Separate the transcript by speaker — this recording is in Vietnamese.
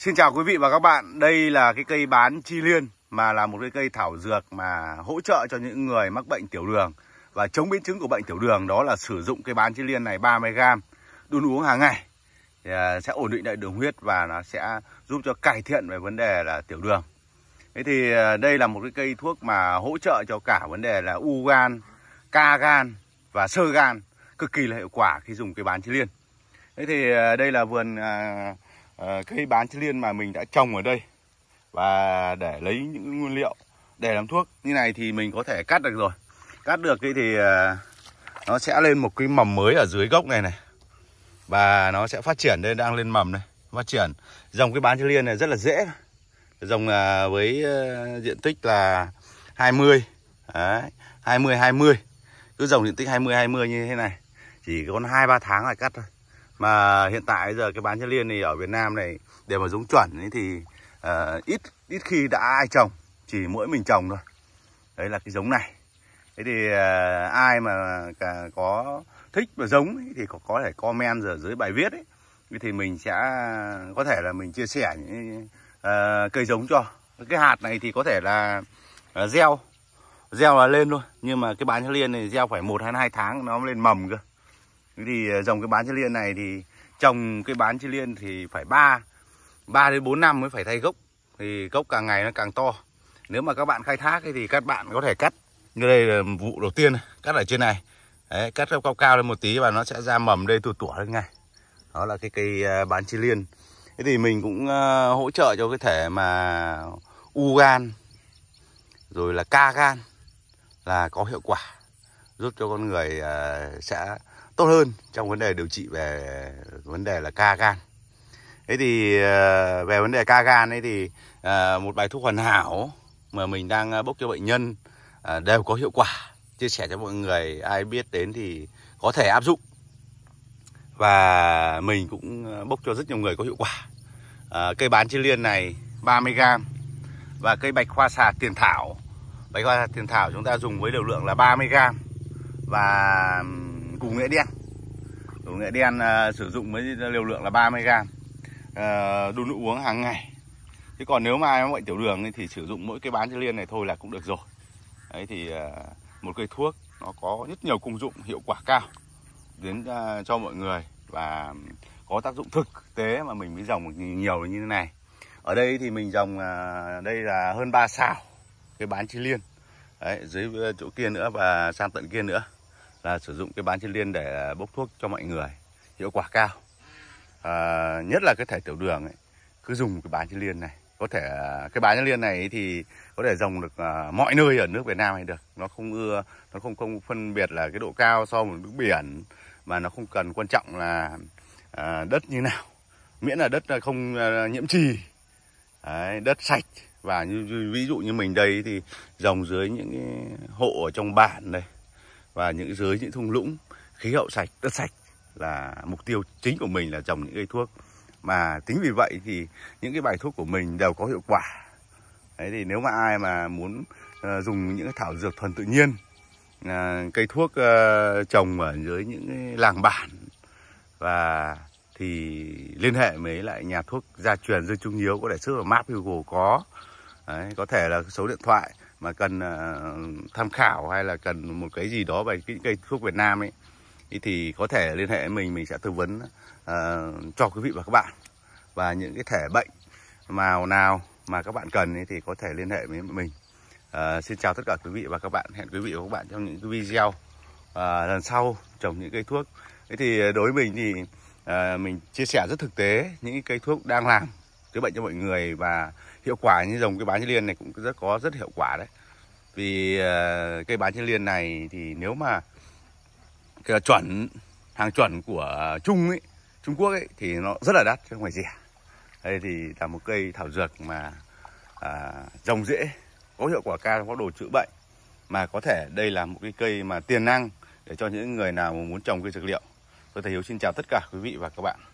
Speaker 1: Xin chào quý vị và các bạn, đây là cái cây bán chi liên mà là một cái cây thảo dược mà hỗ trợ cho những người mắc bệnh tiểu đường và chống biến chứng của bệnh tiểu đường đó là sử dụng cây bán chi liên này 30g đun uống hàng ngày thì à, sẽ ổn định lại đường huyết và nó sẽ giúp cho cải thiện về vấn đề là tiểu đường. Thế thì à, đây là một cái cây thuốc mà hỗ trợ cho cả vấn đề là u gan, ca gan và sơ gan cực kỳ là hiệu quả khi dùng cây bán chi liên. Thế thì à, đây là vườn Ờ, cây bán chi liên mà mình đã trồng ở đây và để lấy những nguyên liệu để làm thuốc như này thì mình có thể cắt được rồi cắt được thì ờ, nó sẽ lên một cái mầm mới ở dưới gốc này này và nó sẽ phát triển đây đang lên mầm này phát triển dòng cái bán chi liên này rất là dễ dòng ờ, với diện tích là 20 mươi hai mươi cứ dòng diện tích 20 20 như thế này chỉ còn hai ba tháng là cắt thôi mà hiện tại giờ cái bán chân liên này ở Việt Nam này để mà giống chuẩn ấy thì uh, ít ít khi đã ai trồng chỉ mỗi mình trồng thôi đấy là cái giống này thế thì uh, ai mà cả có thích và giống ấy, thì có, có thể comment ở dưới bài viết ấy thì mình sẽ có thể là mình chia sẻ những uh, cây giống cho cái hạt này thì có thể là uh, gieo gieo là lên thôi nhưng mà cái bán liên này gieo phải một hai hai tháng nó lên mầm cơ thì ờ, dòng cái bán chi liên này thì trồng cái bán chi liên thì phải 3 3 đến 4 năm mới phải thay gốc thì gốc càng ngày nó càng to nếu mà các bạn khai thác thì các bạn có thể cắt như đây là vụ đầu tiên cắt ở trên này Đấy, cắt cao cao lên một tí và nó sẽ ra mầm đây tụt tủa lên ngay đó là cái cây ờ, bán chi liên thế thì mình cũng ờ, hỗ trợ cho cái thể mà u gan rồi là ca gan là có hiệu quả giúp cho con người sẽ tốt hơn trong vấn đề điều trị về vấn đề là ca gan thế thì ờ, về vấn đề ca gan ấy thì ờ, một bài thuốc hoàn hảo mà mình đang ờ, bốc cho bệnh nhân đều có hiệu quả chia sẻ cho mọi người ai biết đến thì có thể áp dụng và mình cũng bốc cho rất nhiều người có hiệu quả cây bán chi liên này 30 g và cây bạch hoa xà tiền thảo bạch hoa xà tiền thảo chúng ta dùng với liều lượng là 30 g và củ nghệ đen củ nghệ đen uh, sử dụng với liều lượng là 30 gram uh, đun uống hàng ngày chứ còn nếu mà ai bệnh tiểu đường thì sử dụng mỗi cái bán liên này thôi là cũng được rồi đấy thì uh, một cây thuốc nó có rất nhiều công dụng hiệu quả cao đến uh, cho mọi người và có tác dụng thực tế mà mình mới trồng nhiều như thế này ở đây thì mình trồng uh, đây là hơn 3 xào cái bán chi liên đấy dưới chỗ kia nữa và sang tận kia nữa là sử dụng cái bán chân liên để à, bốc thuốc cho mọi người hiệu quả cao à, nhất là cái thể tiểu đường ấy, cứ dùng cái bán chân liên này có thể à, cái bán nhân liên này thì có thể rồng được à, mọi nơi ở nước Việt Nam hay được nó không ưa nó không không phân biệt là cái độ cao so với nước biển mà nó không cần quan trọng là đất như nào miễn là đất không nhiễm trì Đấy, đất sạch và như, ví dụ như mình đây thì rồng dưới những hộ ở trong bản đây và những dưới những thung lũng khí hậu sạch đất sạch là mục tiêu chính của mình là trồng những cây thuốc mà tính vì vậy thì những cái bài thuốc của mình đều có hiệu quả đấy thì nếu mà ai mà muốn ờ, dùng những cái thảo dược thuần tự nhiên ờ, cây thuốc ờ, trồng ở dưới những làng bản và thì liên hệ với lại nhà thuốc gia truyền Dương Trung Hiếu có thể sức ở map Google có Đấy, có thể là số điện thoại mà cần ờ, tham khảo hay là cần một cái gì đó về cái cây thuốc Việt Nam ấy thì có thể liên hệ với mình mình sẽ tư vấn ờ, cho quý vị và các bạn và những cái thể bệnh màu nào mà các bạn cần thì có thể liên hệ với mình ờ, xin chào tất cả quý vị và các bạn hẹn quý vị và các bạn trong những cái video lần sau trồng những cây thuốc thì đối với mình thì mình chia sẻ rất thực tế những cây thuốc đang làm chữa bệnh cho mọi người và hiệu quả như dòng cây bán liên này cũng rất có rất hiệu quả đấy vì uh, cây bán liên này thì nếu mà cái chuẩn hàng chuẩn của Trung ấy Trung Quốc ấy thì nó rất là đắt chứ không phải rẻ đây thì là một cây thảo dược mà à, trồng dễ có hiệu quả cao có đồ chữa bệnh mà có thể đây là một cái cây mà tiềm năng để cho những người nào muốn trồng cây dược liệu tôi thầy hiếu xin chào tất cả quý vị và các bạn